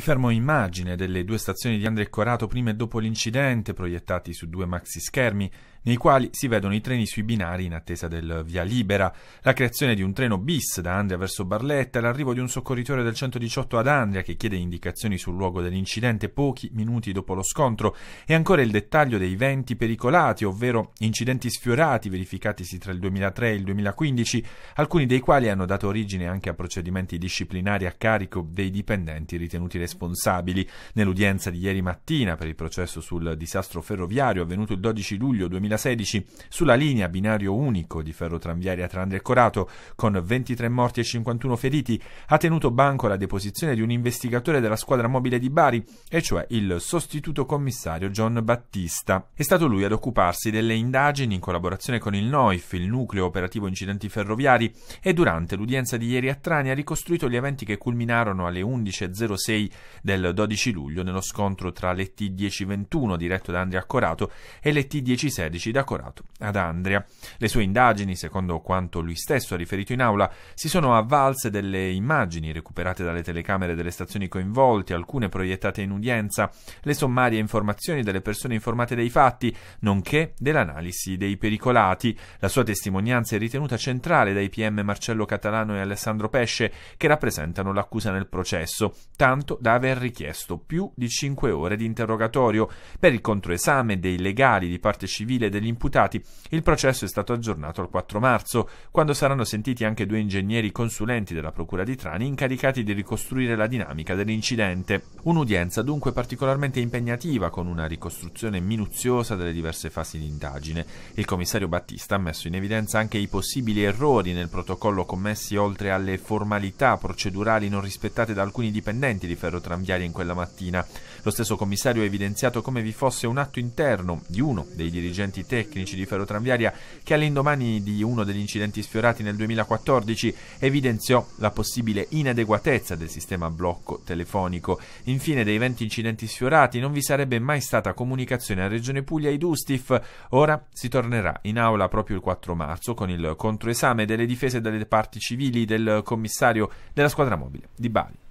fermo immagine delle due stazioni di Andria Corato prima e dopo l'incidente, proiettati su due maxi schermi, nei quali si vedono i treni sui binari in attesa del via libera, la creazione di un treno bis da Andria verso Barletta, l'arrivo di un soccorritore del 118 ad Andria che chiede indicazioni sul luogo dell'incidente pochi minuti dopo lo scontro e ancora il dettaglio dei venti pericolati, ovvero incidenti sfiorati verificatisi tra il 2003 e il 2015, alcuni dei quali hanno dato origine anche a procedimenti disciplinari a carico dei dipendenti ritenuti responsabili. Nell'udienza di ieri mattina per il processo sul disastro ferroviario avvenuto il 12 luglio 2016, 2016 sulla linea binario unico di ferrotranviaria Tran e Corato, con 23 morti e 51 feriti, ha tenuto banco la deposizione di un investigatore della squadra mobile di Bari, e cioè il sostituto commissario John Battista. È stato lui ad occuparsi delle indagini in collaborazione con il NOIF, il Nucleo Operativo Incidenti Ferroviari, e durante l'udienza di ieri a Trani ha ricostruito gli eventi che culminarono alle 11.06 del 12 luglio nello scontro tra le l'ET 1021 diretto da Andrea Corato e le l'ET 1016 da corato ad Andria. Le sue indagini, secondo quanto lui stesso ha riferito in aula, si sono avvalse delle immagini recuperate dalle telecamere delle stazioni coinvolte, alcune proiettate in udienza, le sommarie informazioni delle persone informate dei fatti, nonché dell'analisi dei pericolati. La sua testimonianza è ritenuta centrale dai PM Marcello Catalano e Alessandro Pesce, che rappresentano l'accusa nel processo, tanto da aver richiesto più di 5 ore di interrogatorio per il controesame dei legali di parte civile civile degli imputati, il processo è stato aggiornato al 4 marzo, quando saranno sentiti anche due ingegneri consulenti della Procura di Trani incaricati di ricostruire la dinamica dell'incidente. Un'udienza dunque particolarmente impegnativa con una ricostruzione minuziosa delle diverse fasi di indagine. Il commissario Battista ha messo in evidenza anche i possibili errori nel protocollo commessi oltre alle formalità procedurali non rispettate da alcuni dipendenti di ferrotramviaria in quella mattina. Lo stesso commissario ha evidenziato come vi fosse un atto interno di uno dei dirigenti dirigenti tecnici di Ferrotranviaria che all'indomani di uno degli incidenti sfiorati nel 2014 evidenziò la possibile inadeguatezza del sistema blocco telefonico. Infine dei 20 incidenti sfiorati non vi sarebbe mai stata comunicazione a Regione Puglia ed Ustif. Ora si tornerà in aula proprio il 4 marzo con il controesame delle difese dalle parti civili del commissario della squadra mobile di Bari.